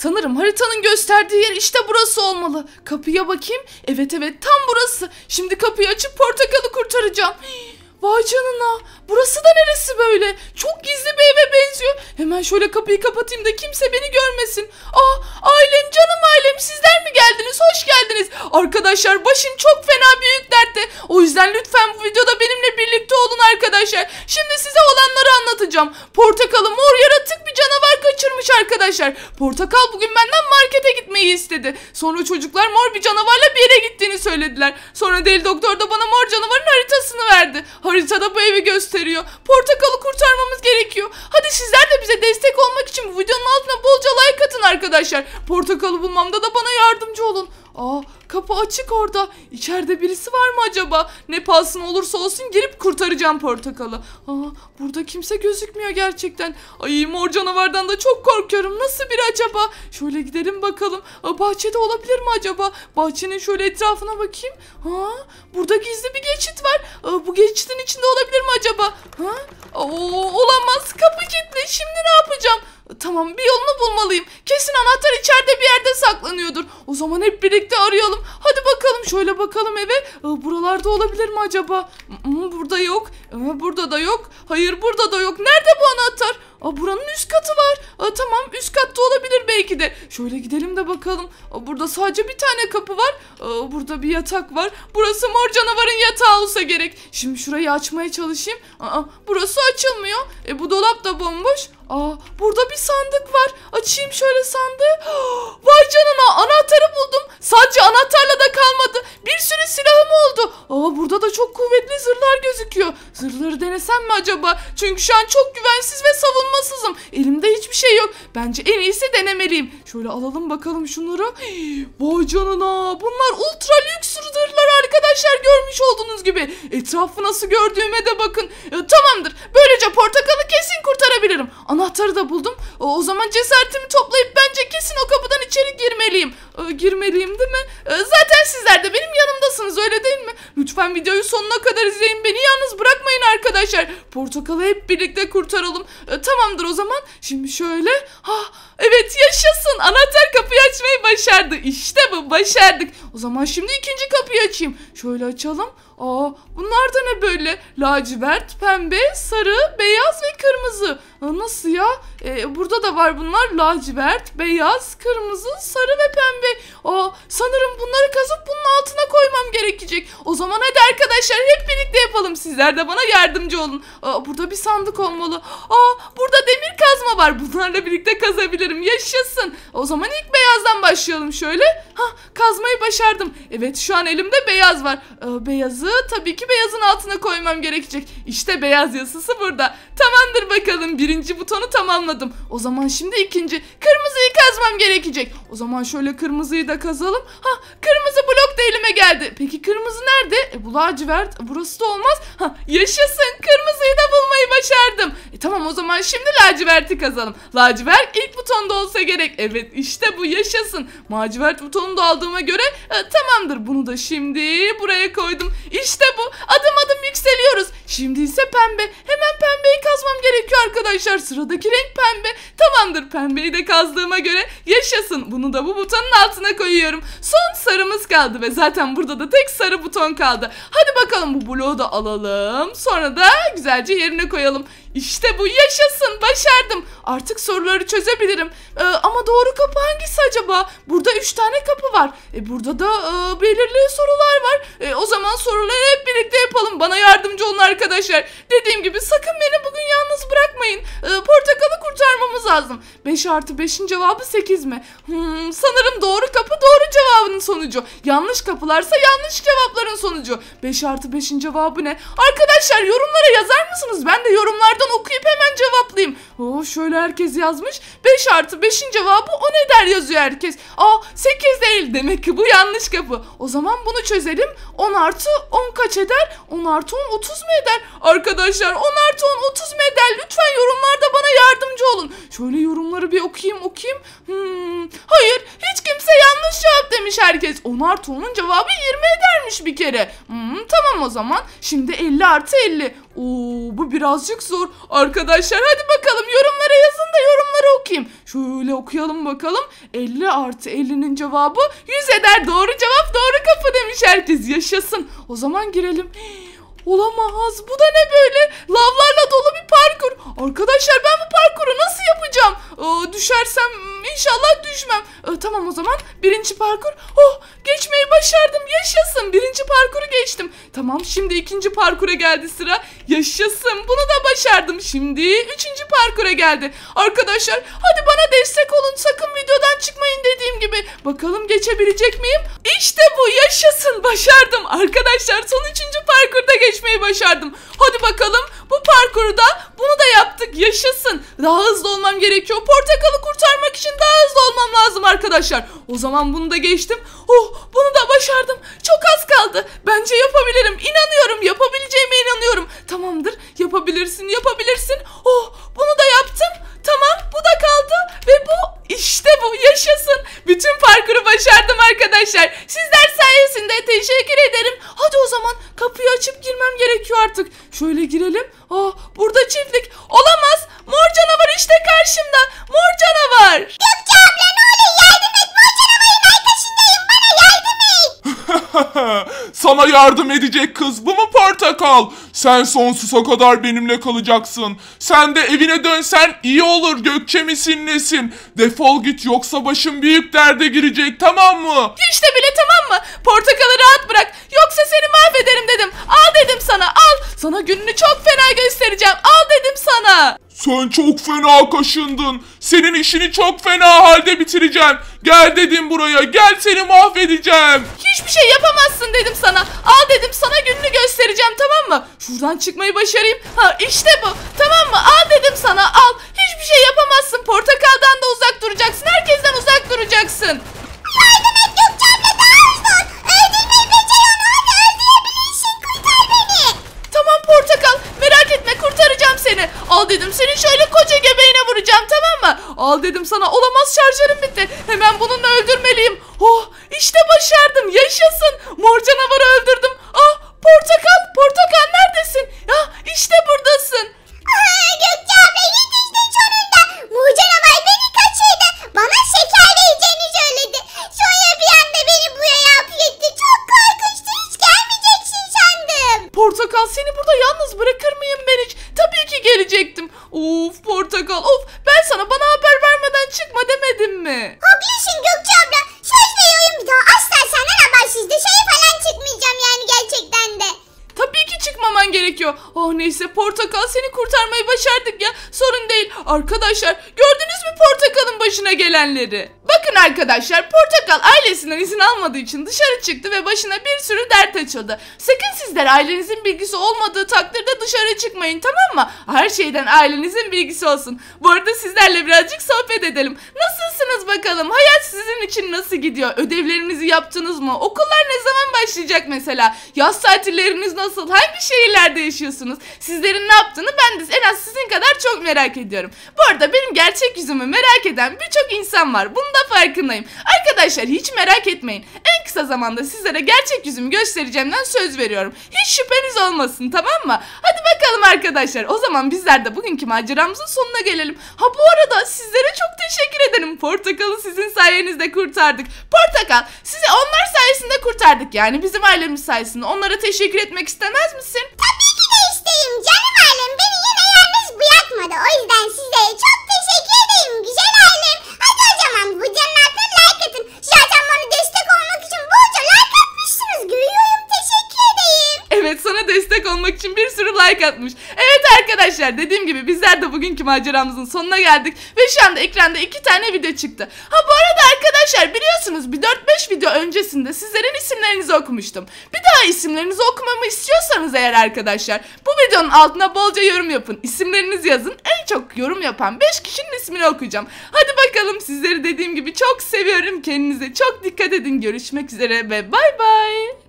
Sanırım haritanın gösterdiği yer işte burası olmalı. Kapıya bakayım. Evet evet tam burası. Şimdi kapıyı açıp portakalı kurtaracağım. vay canına. Burası da neresi böyle? Çok gizli bir eve benziyor. Hemen şöyle kapıyı kapatayım da kimse beni görmesin. Ah ailem canım ailem sizler mi geldiniz? Hoş geldiniz geldiniz. Arkadaşlar başım çok fena büyük dertte. O yüzden lütfen bu videoda benimle birlikte olun arkadaşlar. Şimdi size olanları anlatacağım. Portakalı mor yaratık bir canavar kaçırmış arkadaşlar. Portakal bugün benden markete gitmeyi istedi. Sonra çocuklar mor bir canavarla bir yere gittiğini söylediler. Sonra deli doktor da bana mor canavarın haritasını verdi. Haritada bu evi gösteriyor. Portakalı kurtarmamız gerekiyor. Hadi sizler de bize destek olmak için bu videonun altına bolca like atın arkadaşlar. Portakalı bulmamda da bana yardımcı olun. Aa kapı açık orada. İçeride birisi var mı acaba? Ne pahasına olursa olsun girip kurtaracağım portakalı. Aa burada kimse gözükmüyor gerçekten. Ay mor canavardan da çok korkuyorum. Nasıl biri acaba? Şöyle gidelim bakalım. Aa, bahçede olabilir mi acaba? Bahçenin şöyle etrafına bakayım. Ha burada gizli bir geçit var. Aa, bu geçitin içinde olabilir mi acaba? Ha? Oo, olamaz kapı kilitli Tamam bir yolunu bulmalıyım. Kesin anahtar içeride bir yerde saklanıyordur. O zaman hep birlikte arayalım. Hadi bakalım şöyle bakalım eve. Ee, buralarda olabilir mi acaba? Hmm, burada yok. Ee, burada da yok. Hayır burada da yok. Nerede bu anahtar? Aa, buranın üst katı var. Aa, tamam üst katta olabilir ki de. Şöyle gidelim de bakalım. Burada sadece bir tane kapı var. Burada bir yatak var. Burası mor canavarın yatağı olsa gerek. Şimdi şurayı açmaya çalışayım. Aa, burası açılmıyor. E, bu dolap da bomboş. Aa, burada bir sandık var. Açayım şöyle sandığı. Vay canına anahtarı buldum. Sadece anahtarla da kalmadı. Bir sürü silahım oldu. Aa, burada da çok kuvvetli denesem mi acaba? Çünkü şu an çok güvensiz ve savunmasızım. Elimde hiçbir şey yok. Bence en iyisi denemeliyim. Şöyle alalım bakalım şunları. Hii, vay canına. Bunlar ultra lüks zırhlar arkadaşlar görmüş olduğunuz gibi. Etrafı nasıl gördüğüme de bakın. E, tamamdır. Böylece portakalı kesin kurtarabilirim. Anahtarı da buldum. E, o zaman cesaretimi toplayıp bence kesin o kapıdan içeri girmeliyim. E, girmeliyim değil mi? E, zaten sizler de benim yanımdasınız öyle değil mi? Lütfen videoyu sonuna kadar izleyin. Beni yalnız bırakmayın arkadaşlar arkadaşlar. Portakalı hep birlikte kurtaralım. E, tamamdır o zaman. Şimdi şöyle. Ha, evet yaşasın. Anahtar kapıyı açmayı başardı. İşte bu başardık. O zaman şimdi ikinci kapıyı açayım. Şöyle açalım. Aa bunlar da ne böyle? Lacivert, pembe, sarı, beyaz ve kırmızı. Aa, nasıl ya? Ee, burada da var bunlar. Lacivert, beyaz, kırmızı, sarı ve pembe. Aa sanırım bunları kazıp bunun altına koymam gerekecek. O zaman hadi arkadaşlar hep birlikte yapalım. Sizler de bana yardımcı olun. Aa, burada bir sandık olmalı. Aa burada demir kazma var. Bunlarla birlikte kazabilirim. Yaşasın. O zaman ilk beyazdan başlayalım şöyle. Hah kazmayı başardım. Evet şu an elimde beyaz var. Ee, beyazı tabii ki beyazın altına koymam gerekecek. İşte beyaz yasası burada. Tamamdır bakalım birinci butonu tamamladım. O zaman şimdi ikinci. Kırmızıyı kazmam gerekecek. O zaman şöyle kırmızıyı da kazalım. Hah kırmızı pembe elime geldi. Peki kırmızı nerede? E, bu lacivert burası da olmaz. Ha, yaşasın kırmızıyı da bulmayı başardım. E, tamam o zaman şimdi laciverti kazalım. Lacivert ilk butonda olsa gerek. Evet işte bu yaşasın. Macivert butonunu da aldığıma göre e, tamamdır. Bunu da şimdi buraya koydum. İşte bu adım adım yükseliyoruz. Şimdi ise pembe hemen pembeyi kazmam gerekiyor arkadaşlar. Sıradaki renk pembe. Tamamdır pembeyi de kazdığıma göre yaşasın. Bunu da bu butonun altına koyuyorum. Son sarımız kaldı ve zaten burada da tek sarı buton kaldı. Hadi bakalım bu bloğu da alalım. Sonra da güzelce yerine koyalım. İşte bu yaşasın başardım. Artık soruları çözebilirim. Ee, ama doğru kapı hangisi acaba? Burada 3 tane kapı var. E, burada da e, belirli sorular var. E, o zaman soruları hep birlikte yapalım. Bana yardımcı olun arkadaşlar. Dediğim gibi Sakın beni bugün yalnız bırakmayın. Ee, portakalı bulmamız lazım. 5 artı 5'in cevabı 8 mi? Hmm, sanırım doğru kapı doğru cevabının sonucu. Yanlış kapılarsa yanlış cevapların sonucu. 5 artı 5'in cevabı ne? Arkadaşlar yorumlara yazar mısınız? Ben de yorumlardan okuyup hemen cevaplayayım. Oo, şöyle herkes yazmış. 5 artı 5'in cevabı o ne der yazıyor herkes. Aa 8 değil demek ki bu yanlış kapı. O zaman bunu çözelim. 10 artı 10 kaç eder? 10 artı 10 30 mu eder? Arkadaşlar 10 artı 10 30 mu eder? Lütfen yorumlarda bana yardımcı olun. Şöyle yorumları bir okuyayım okuyayım. Hmm, hayır hiç kimse yanlış cevap demiş herkes. 10 artı 10'un cevabı 20 edermiş bir kere. Hmm, tamam o zaman. Şimdi 50 artı 50. Oo bu birazcık zor. Arkadaşlar hadi bakalım yorumlara yazın da yorumları okuyayım. Şöyle okuyalım bakalım. 50 artı 50'nin cevabı 100 eder. Doğru cevap doğru kapı demiş herkes. Yaşasın. O zaman girelim. Hii. Olamaz. Bu da ne böyle? Lavlarla dolu bir parkur. Arkadaşlar ben bu parkuru nasıl yapacağım? Ee, düşersem inşallah düşmem. Ee, tamam o zaman birinci parkur. Oh geçmeyi başardım. Yaşasın. Birinci parkuru geçtim. Tamam şimdi ikinci parkura geldi sıra. Yaşasın. Bunu da başardım. Şimdi üçüncü parkura geldi. Arkadaşlar hadi bana destek olun. Sakın videodan çıkmayın dediğim gibi. Bakalım geçebilecek miyim? İşte bu. Yaşasın. Başardım. Arkadaşlar son üçüncü parkurda geçtim geçmeyi başardım. Hadi bakalım bu parkuru da bunu da yaptık yaşasın. Daha hızlı olmam gerekiyor. Portakalı kurtarmak için daha hızlı olmam lazım arkadaşlar. O zaman bunu da geçtim. Oh bunu da başardım. Çok az kaldı. Bence yapabilirim. İnanıyorum yapabileceğime inanıyorum. Tamamdır yapabilirsin yapabilirsin. Oh bunu da yaptım. Tamam bu da kaldı ve bu işte bu yaşasın. Bütün parkuru başardım arkadaşlar. Sizler sayesinde teşekkür ederim. Hadi o zaman Kapıyı açıp girmem gerekiyor artık. Şöyle girelim. Aa ah, burada çiftlik. Olamaz. Mor canavar işte karşımda. Mor canavar. Gökçe abla ne oluyor? yardım et. Mor canavarın arkasındayım. Bana yardım et. Sana yardım edecek kız bu mu portakal? Sen sonsuza kadar benimle kalacaksın. Sen de evine dönsen iyi olur Gökçe misin nesin? Defol git yoksa başım büyük derde girecek tamam mı? Hiç bile tamam mı? Portakalı rahat bırak. Yok. çok fena kaşındın. Senin işini çok fena halde bitireceğim. Gel dedim buraya gel seni mahvedeceğim. Hiçbir şey yapamazsın dedim sana. Al dedim sana gününü göstereceğim tamam mı? Şuradan çıkmayı başarayım. Ha işte bu tamam mı? Al dedim sana al. Hiçbir şey yapamazsın. Portakaldan da uzak duracaksın. Herkesten uzak duracaksın. Ay Al dedim seni şöyle koca göbeğine vuracağım tamam mı? Al dedim sana olamaz şarjörüm bitti. Hemen bununla öldürmeliyim. Oh işte başardım yaşasın. morcan. gerekiyor. Oh ah, neyse portakal seni kurtarmayı başardık ya. Sorun değil. Arkadaşlar gördünüz mü portakalın başına gelenleri? arkadaşlar portakal ailesinden izin almadığı için dışarı çıktı ve başına bir sürü dert açıldı. Sakın sizler ailenizin bilgisi olmadığı takdirde dışarı çıkmayın tamam mı? Her şeyden ailenizin bilgisi olsun. Bu arada sizlerle birazcık sohbet edelim. Nasılsınız bakalım? Hayat sizin için nasıl gidiyor? Ödevlerinizi yaptınız mı? Okullar ne zaman başlayacak mesela? Yaz tatilleriniz nasıl? Hangi şehirlerde yaşıyorsunuz? Sizlerin ne yaptığını ben de en az sizin kadar çok merak ediyorum. Bu arada benim gerçek yüzümü merak eden birçok insan var. Bunu da fark farkındayım. Arkadaşlar hiç merak etmeyin. En kısa zamanda sizlere gerçek yüzümü göstereceğimden söz veriyorum. Hiç şüpheniz olmasın tamam mı? Hadi bakalım arkadaşlar. O zaman bizler de bugünkü maceramızın sonuna gelelim. Ha bu arada sizlere çok teşekkür ederim. Portakal'ı sizin sayenizde kurtardık. Portakal sizi onlar sayesinde kurtardık. Yani bizim ailemiz sayesinde. Onlara teşekkür etmek istemez misin? Tabii ki de isteyim canım ailem. Beni yine yalnız bırakmadı. O yüzden size çok teşekkür ederim güzel ailem. like atmış. Evet arkadaşlar dediğim gibi bizler de bugünkü maceramızın sonuna geldik. Ve şu anda ekranda iki tane video çıktı. Ha bu arada arkadaşlar biliyorsunuz bir 4-5 video öncesinde sizlerin isimlerinizi okumuştum. Bir daha isimlerinizi okumamı istiyorsanız eğer arkadaşlar bu videonun altına bolca yorum yapın. İsimlerinizi yazın. En çok yorum yapan 5 kişinin ismini okuyacağım. Hadi bakalım sizleri dediğim gibi çok seviyorum. Kendinize çok dikkat edin. Görüşmek üzere ve bay bay.